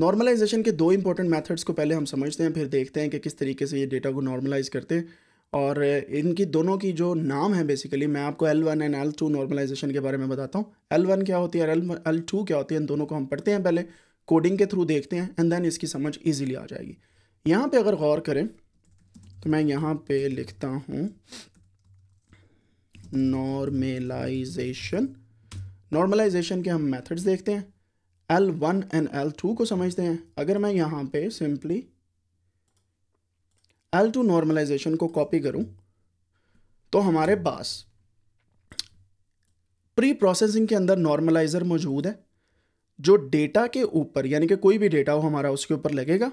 normalisation के दो important methods को पहले हम समझते हैं फिर देखते हैं कि किस तरीके से ये डेटा को नॉर्मलाइज करते हैं और इनकी दोनों की जो नाम है बेसिकली मैं आपको L one and L two normalisation के बारे में बताता हूँ एल वन क्या होती है एल एल टू क्या होती है इन दोनों को हम पढ़ते हैं पहले कोडिंग के थ्रू देखते हैं एंड देन इसकी समझ ईजिली आ जाएगी यहाँ पर अगर गौर करें तो मैं यहाँ पर लिखता हूँ नॉर्मेलाइजेशन नॉर्मलाइजेशन के हम मैथड्स देखते हैं L one and L two को समझते हैं अगर मैं यहाँ पे सिंपली एल टू नॉर्मलाइजेशन को कॉपी करूँ तो हमारे पास प्री प्रोसेसिंग के अंदर नॉर्मलाइजर मौजूद है जो डेटा के ऊपर यानी कि कोई भी डेटा हो हमारा उसके ऊपर लगेगा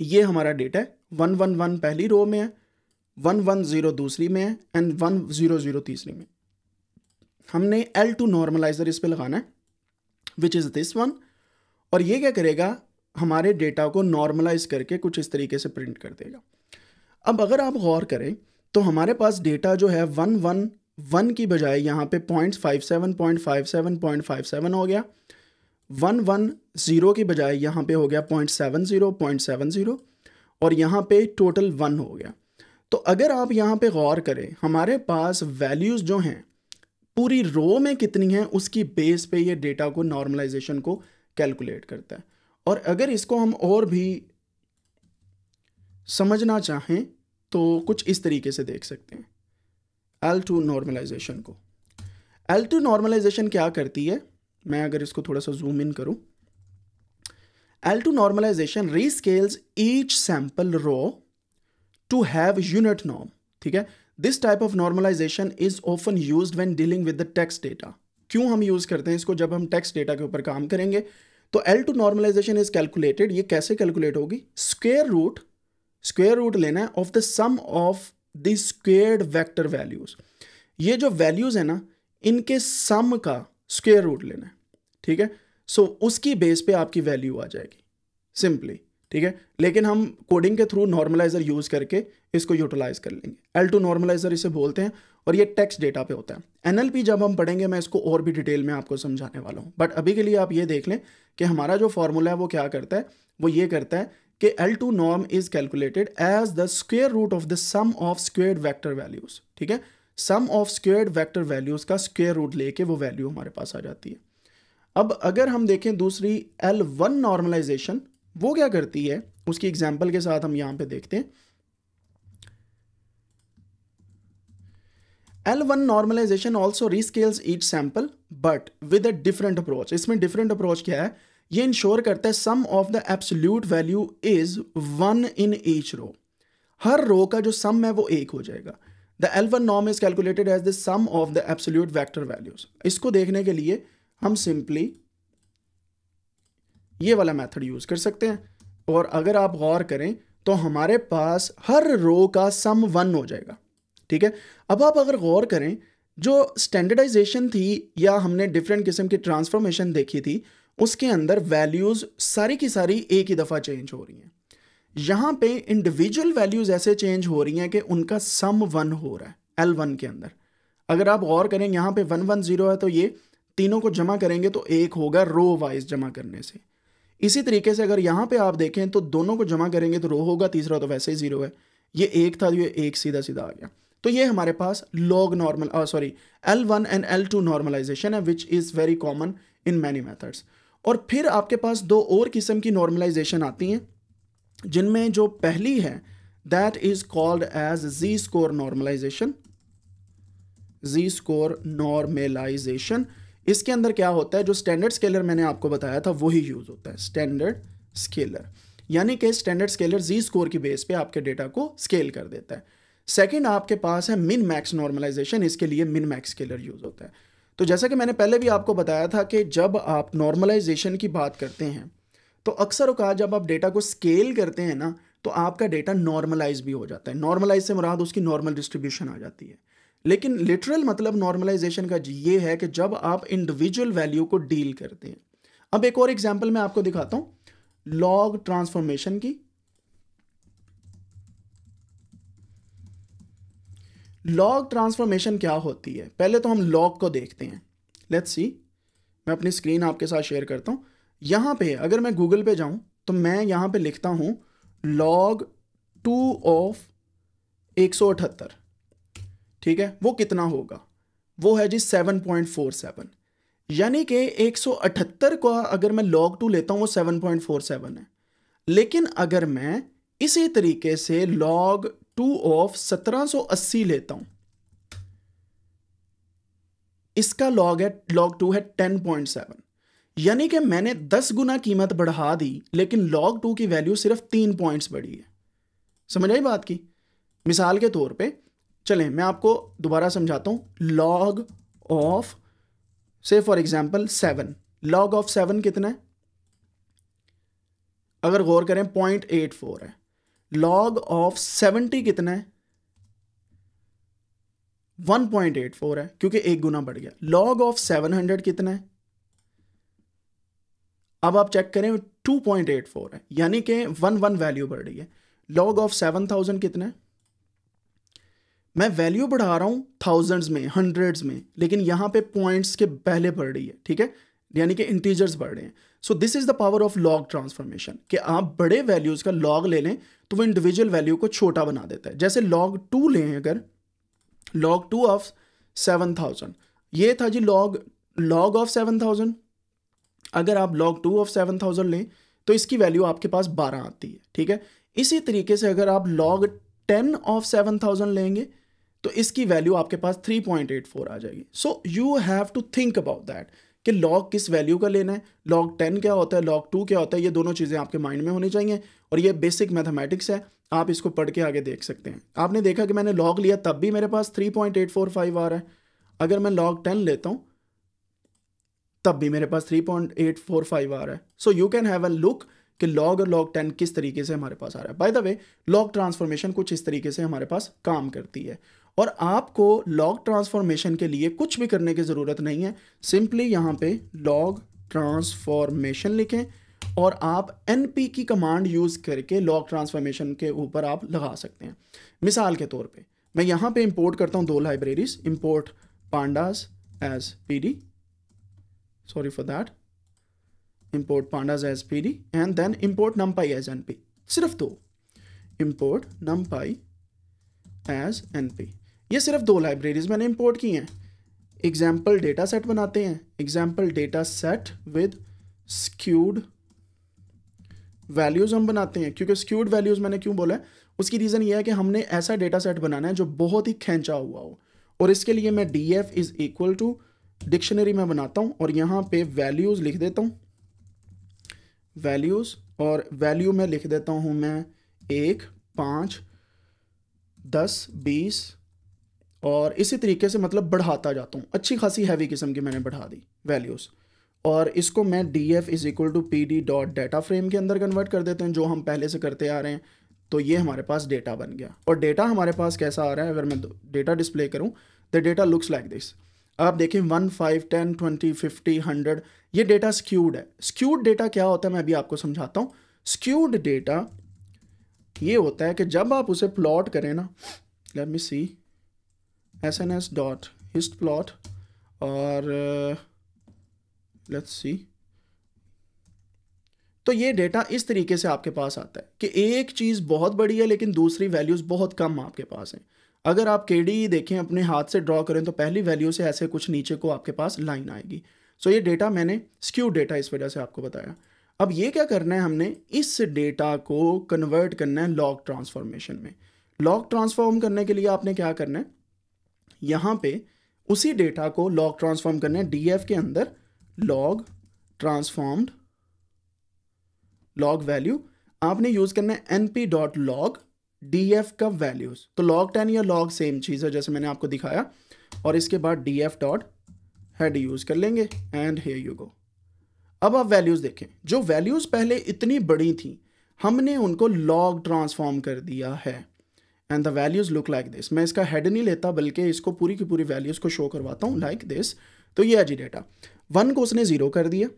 ये हमारा डेटा है वन वन वन पहली रो में है वन वन ज़ीरो दूसरी में है एंड वन ज़ीरो ज़ीरो तीसरी में हमने एल टू नॉर्मलाइजर इस पर लगाना है विच इज़ दिस वन और ये क्या करेगा हमारे डेटा को नॉर्मलाइज करके कुछ इस तरीके से प्रिंट कर देगा अब अगर आप गौर करें तो हमारे पास डेटा जो है वन वन वन की बजाय यहाँ पे point five seven point five seven point five seven हो गया वन वन ज़ीरो की बजाय यहाँ पे हो गया point seven zero point seven zero और यहाँ पे टोटल वन हो गया तो अगर आप यहाँ पे गौर करें हमारे पास वैल्यूज़ जो हैं पूरी रो में कितनी है उसकी बेस पे ये डेटा को नॉर्मलाइजेशन को कैलकुलेट करता है और अगर इसको हम और भी समझना चाहें तो कुछ इस तरीके से देख सकते हैं एल टू नॉर्मलाइजेशन को एल टू नॉर्मलाइजेशन क्या करती है मैं अगर इसको थोड़ा सा जूम इन करूं L two normalisation rescales each sample row to have unit norm ठीक है this type of normalisation is often used when dealing with the text data क्यों हम यूज़ करते हैं इसको जब हम टैक्स डेटा के ऊपर काम करेंगे तो L two normalisation is calculated ये कैसे कैलकुलेट होगी स्क्वेयर रूट स्क्वेयर रूट लेना है of the sum of the squared vector values ये जो वैल्यूज है ना इनके सम का स्क्वेयर रूट लेना है ठीक है सो so, उसकी बेस पे आपकी वैल्यू आ जाएगी सिंपली ठीक है लेकिन हम कोडिंग के थ्रू नॉर्मलाइजर यूज़ करके इसको यूटिलाइज कर लेंगे एल टू नॉर्मलाइजर इसे बोलते हैं और ये टेक्स्ट डेटा पे होता है एन जब हम पढ़ेंगे मैं इसको और भी डिटेल में आपको समझाने वाला हूँ बट अभी के लिए आप ये देख लें कि हमारा जो फॉर्मूला है वो क्या करता है वो ये करता है कि L two norm is calculated as the square root of the sum of square vector values ठीक है sum of square vector values का स्क्वेयर रूट लेके वो वैल्यू हमारे पास आ जाती है अब अगर हम देखें दूसरी एल वन नॉर्मलाइजेशन वो क्या करती है उसकी एग्जाम्पल के साथ हम यहां पे देखते हैं L one normalisation also rescales each sample but with a different approach इसमें डिफरेंट अप्रोच क्या है ये इंश्योर करता है sum of the absolute value is one in each row हर रो का जो सम है वो एक हो जाएगा द एल वन नॉम is calculated as the sum of the absolute vector values इसको देखने के लिए हम सिंपली ये वाला मेथड यूज़ कर सकते हैं और अगर आप गौर करें तो हमारे पास हर रो का सम वन हो जाएगा ठीक है अब आप अगर गौर करें जो स्टैंडर्डाइजेशन थी या हमने डिफरेंट किस्म की ट्रांसफॉर्मेशन देखी थी उसके अंदर वैल्यूज़ सारी की सारी एक ही दफ़ा चेंज हो रही हैं यहाँ पे इंडिविजुअल वैल्यूज़ ऐसे चेंज हो रही हैं कि उनका सम वन हो रहा है एल वन के अंदर अगर आप गौर करें यहाँ पे वन वन ज़ीरो है तो ये तीनों को जमा करेंगे तो एक होगा रो वाइज जमा करने से इसी तरीके से अगर यहाँ पे आप देखें तो दोनों को जमा करेंगे तो रो होगा तीसरा तो वैसे ही ज़ीरो है ये एक था ये एक सीधा सीधा आ गया तो ये हमारे पास log normal sorry L one and L two normalisation है which is very common in many methods और फिर आपके पास दो और किस्म की नॉर्मलाइजेशन आती हैं जिनमें जो पहली है that is called as Z score normalisation Z score normalisation इसके अंदर क्या होता है जो स्टैंडर्ड स्केलर मैंने आपको बताया था वही यूज़ होता है स्टैंडर्ड स्केलर यानी कि स्टैंडर्ड स्केलर जी स्कोर की बेस पे आपके डेटा को स्केल कर देता है सेकंड आपके पास है मिन मैक्स नॉर्मलाइजेशन इसके लिए मिन मैक्स स्केलर यूज़ होता है तो जैसा कि मैंने पहले भी आपको बताया था कि जब आप नॉर्मलाइजेशन की बात करते हैं तो अक्सर अवकात जब आप डेटा को स्केल करते हैं ना तो आपका डेटा नॉर्मलाइज भी हो जाता है नॉर्मलाइज से मुराद उसकी नॉर्मल डिस्ट्रीब्यूशन आ जाती है लेकिन लिटरल मतलब नॉर्मलाइजेशन का ये है कि जब आप इंडिविजुअल वैल्यू को डील करते हैं अब एक और एग्जाम्पल मैं आपको दिखाता हूं लॉग ट्रांसफॉर्मेशन की लॉग ट्रांसफॉर्मेशन क्या होती है पहले तो हम लॉग को देखते हैं लेट्स सी मैं अपनी स्क्रीन आपके साथ शेयर करता हूं यहां पे अगर मैं गूगल पे जाऊं तो मैं यहां पे लिखता हूं लॉग टू ऑफ एक सौ अठहत्तर ठीक है वो कितना होगा वो है जी सेवन पॉइंट फोर सेवन यानी कि एक सौ अठहत्तर का अगर मैं लॉग टू लेता हूँ वो सेवन पॉइंट फोर सेवन है लेकिन अगर मैं इसी तरीके से लॉग टू ऑफ सत्रह अस्सी लेता हूँ इसका लॉग है लॉग टू है टेन पॉइंट सेवन यानी कि मैंने दस गुना कीमत बढ़ा दी लेकिन लॉग टू की वैल्यू सिर्फ तीन पॉइंट्स बढ़ी है समझ आई बात की मिसाल के तौर पे चलें मैं आपको दोबारा समझाता हूँ लॉग ऑफ से for example seven log of seven कितना है अगर गौर करें पॉइंट एट फोर है लॉग ऑफ सेवेंटी कितना है वन पॉइंट एट फोर है क्योंकि एक गुना बढ़ गया लॉग ऑफ सेवन हंड्रेड कितना है अब आप चेक करें टू पॉइंट एट फोर है यानी कि वन वन वैल्यू बढ़ रही है लॉग ऑफ सेवन थाउजेंड कितना है मैं वैल्यू बढ़ा रहा हूँ थाउजेंड्स में हंड्रेड्स में लेकिन यहाँ पे पॉइंट्स के पहले बढ़ रही है ठीक है यानी कि इंटीजर्स बढ़ रहे हैं so this is the power of log transformation कि आप बड़े वैल्यूज़ का लॉग ले लें तो वो इंडिविजुअल वैल्यू को छोटा बना देता है जैसे लॉग टू लें अगर log two of seven thousand ये था जी log log of seven thousand अगर आप log two of seven thousand लें तो इसकी वैल्यू आपके पास बारह आती है ठीक है इसी तरीके से अगर आप log ten of seven thousand लेंगे तो इसकी वैल्यू आपके पास 3.84 आ जाएगी so you have to think about that कि लॉग किस वैल्यू का लेना है लॉग 10 क्या होता है लॉग 2 क्या होता है ये दोनों चीज़ें आपके माइंड में होनी चाहिए और ये बेसिक मैथमेटिक्स है आप इसको पढ़ के आगे देख सकते हैं आपने देखा कि मैंने लॉग लिया तब भी मेरे पास 3.845 आ रहा है अगर मैं लॉग टेन लेता हूँ तब भी मेरे पास 3.845 आ रहा है so you can have a look कि लॉग और लॉग टेन किस तरीके से हमारे पास आ रहा है by the way log transformation कुछ इस तरीके से हमारे पास काम करती है और आपको लॉग ट्रांसफॉर्मेशन के लिए कुछ भी करने की ज़रूरत नहीं है सिंपली यहाँ पे लॉग ट्रांसफॉर्मेशन लिखें और आप एन पी की कमांड यूज़ करके लॉग ट्रांसफॉर्मेशन के ऊपर आप लगा सकते हैं मिसाल के तौर पे मैं यहाँ पे इंपोर्ट करता हूँ दो libraries import pandas as P D sorry for that import pandas as pd and then import as N P सिर्फ दो पाई एज as np ये सिर्फ दो लाइब्रेरीज मैंने इंपोर्ट की हैं एग्जाम्पल डेटा सेट बनाते हैं example data set with skewed values हम बनाते हैं क्योंकि स्क्यूड वैल्यूज़ मैंने क्यों बोला है उसकी रीज़न ये है कि हमने ऐसा डेटा सेट बनाना है जो बहुत ही खेचा हुआ हो और इसके लिए मैं D F is equal to dictionary में बनाता हूँ और यहाँ पे वैल्यूज़ लिख देता हूँ वैल्यूज़ और वैल्यू में लिख देता हूँ मैं एक पाँच दस बीस और इसी तरीके से मतलब बढ़ाता जाता हूँ अच्छी खासी हैवी किस्म की मैंने बढ़ा दी वैल्यूज़ और इसको मैं D F is equal to P D dot data frame के अंदर कन्वर्ट कर देते हैं जो हम पहले से करते आ रहे हैं तो ये हमारे पास डेटा बन गया और डेटा हमारे पास कैसा आ रहा है अगर मैं डेटा डिस्प्ले करूँ the data looks like this आप देखें one five ten twenty fifty hundred ये डेटा स्क्यूड है स्क्यूड डेटा क्या होता है मैं अभी आपको समझाता हूँ स्क्यूड डेटा ये होता है कि जब आप उसे प्लॉट करें ना let me see S N S dot hist plot और लेट्स uh, सी तो ये डेटा इस तरीके से आपके पास आता है कि एक चीज़ बहुत बड़ी है लेकिन दूसरी वैल्यूज़ बहुत कम आपके पास हैं अगर आप के e देखें अपने हाथ से ड्रॉ करें तो पहली वैल्यू से ऐसे कुछ नीचे को आपके पास लाइन आएगी सो so ये डेटा मैंने स्क्यू डेटा इस वजह से आपको बताया अब ये क्या करना है हमने इस डेटा को कन्वर्ट करना है लॉग ट्रांसफॉर्मेशन में लॉग ट्रांसफॉर्म करने के लिए आपने क्या करना है यहाँ पे उसी डेटा को लॉग ट्रांसफॉर्म करना है डीएफ के अंदर लॉग ट्रांसफॉर्म्ड लॉग वैल्यू आपने यूज करना है N P dot log D F का वैल्यूज तो लॉग टेन या लॉग सेम चीज है जैसे मैंने आपको दिखाया और इसके बाद D F dot head use कर लेंगे एंड हेयर यू गो अब आप वैल्यूज देखें जो वैल्यूज पहले इतनी बड़ी थी हमने उनको लॉग ट्रांसफॉर्म कर दिया है and the values look like this मैं इसका हेड नहीं लेता बल्कि इसको पूरी की पूरी वैल्यूज़ को शो करवाता हूँ लाइक दिस तो ये है जी डेटा वन को उसने ज़ीरो कर दिया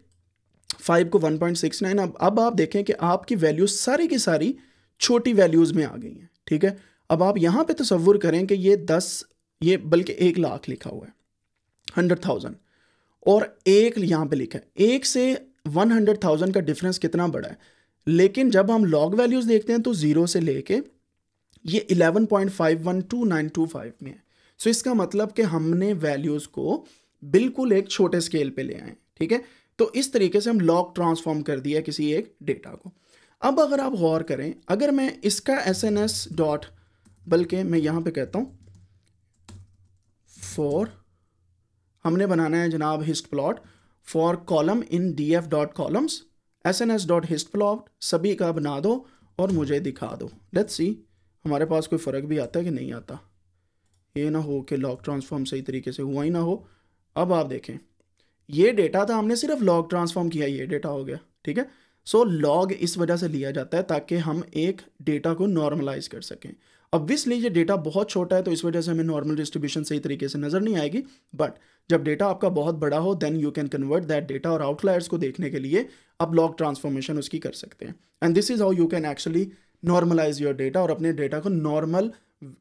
फाइव को वन पॉइंट सिक्स नाइन अब अब आप देखें कि आपकी वैल्यूज़ सारी की सारी छोटी वैल्यूज़ में आ गई हैं ठीक है अब आप यहाँ पे तस्वुर करें कि ये दस ये बल्कि एक लाख लिखा हुआ है हंड्रेड थाउजेंड और एक यहाँ पे लिखा है एक से वन हंड्रेड थाउजेंड का डिफरेंस कितना बड़ा है लेकिन जब हम लॉग वैल्यूज़ देखते हैं तो ज़ीरो से लेके ये 11.512925 में है सो so इसका मतलब कि हमने वैल्यूज़ को बिल्कुल एक छोटे स्केल पे ले आए ठीक है तो इस तरीके से हम लॉग ट्रांसफॉर्म कर दिया किसी एक डेटा को अब अगर आप गौर करें अगर मैं इसका एस एन एस डॉट बल्कि मैं यहां पे कहता हूँ फॉर हमने बनाना है जनाब hist plot for column in D F dot columns S N S dot hist plot सभी का बना दो और मुझे दिखा दो लेट्स सी हमारे पास कोई फ़र्क भी आता है कि नहीं आता ये ना हो कि लॉग ट्रांसफॉर्म सही तरीके से हुआ ही ना हो अब आप देखें ये डेटा था हमने सिर्फ लॉग ट्रांसफॉर्म किया ये डेटा हो गया ठीक है सो लॉग इस वजह से लिया जाता है ताकि हम एक डेटा को नॉर्मलाइज कर सकें ऑब्वियसली ये डेटा बहुत छोटा है तो इस वजह से हमें नॉर्मल डिस्ट्रीब्यूशन सही तरीके से नज़र नहीं आएगी बट जब डेटा आपका बहुत बड़ा हो then you can convert that data और आउटलायर्स को देखने के लिए आप लॉग ट्रांसफॉर्मेशन उसकी कर सकते हैं and this is how you can actually normalise your data और अपने डेटा को नॉर्मल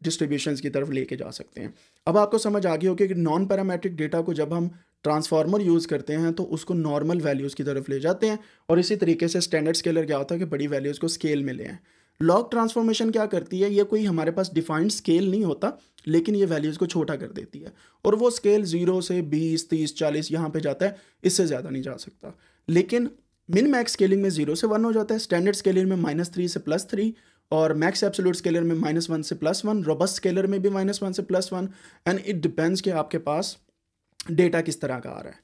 डिस्ट्रीब्यूशन की तरफ लेके जा सकते हैं अब आपको समझ आ गई हो कि नॉन पैरामेट्रिक डेटा को जब हम ट्रांसफार्मर यूज़ करते हैं तो उसको नॉर्मल वैल्यूज़ की तरफ ले जाते हैं और इसी तरीके से स्टैंडर्ड स्केलर क्या होता है कि बड़ी वैल्यूज़ को स्केल में ले आएँ लॉग ट्रांसफॉर्मेशन क्या करती है ये कोई हमारे पास डिफाइंड स्केल नहीं होता लेकिन ये वैल्यूज़ को छोटा कर देती है और वो स्केल ज़ीरो से बीस तीस चालीस यहाँ पर जाता है इससे ज़्यादा नहीं जा सकता लेकिन मिन मैक्स स्केलिंग में जीरो से वन हो जाता है स्टैंडर्ड स्केलिंग में माइनस थ्री से प्लस थ्री और मैक्स एब्सोल्यूट स्केलर में माइनस वन से प्लस वन रोबस्ट स्केलर में भी माइनस वन से plus one and it depends कि आपके पास डेटा किस तरह का आ रहा है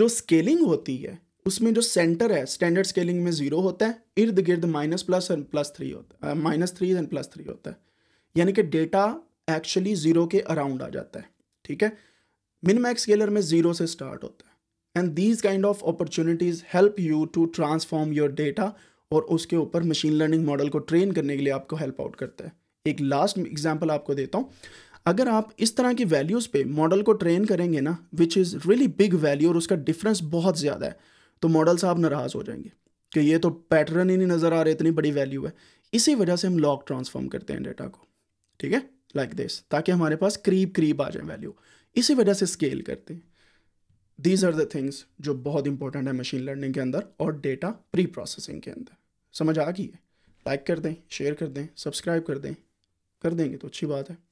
जो स्केलिंग होती है उसमें जो सेंटर है स्टैंडर्ड स्केलिंग में जीरो होता है इर्द गिर्द minus plus and plus three होता है minus three and plus three होता है यानी कि डेटा एक्चुअली जीरो के अराउंड आ जाता है ठीक है मिन मैक्स स्केलर में जीरो से स्टार्ट होता है and these kind of opportunities help you to transform your data और उसके ऊपर मशीन लर्निंग मॉडल को ट्रेन करने के लिए आपको हेल्प आउट करता है एक लास्ट एग्जाम्पल आपको देता हूँ अगर आप इस तरह की वैल्यूज़ पे मॉडल को ट्रेन करेंगे ना which is really big value और उसका डिफरेंस बहुत ज़्यादा है तो मॉडल साहब नाराज़ हो जाएंगे कि ये तो पैटर्न ही नहीं नज़र आ रहे इतनी बड़ी वैल्यू है इसी वजह से हम लॉक ट्रांसफॉर्म करते हैं डेटा को ठीक है लाइक दिस ताकि हमारे पास करीब करीब आ जाए वैल्यू इसी वजह से स्केल करते हैं दीज आर द थिंग्स जो बहुत इंपॉर्टेंट है मशीन लर्निंग के अंदर और डेटा प्री प्रोसेसिंग के अंदर समझ आ गई है लाइक कर दें शेयर कर दें सब्सक्राइब कर दें कर देंगे तो अच्छी बात है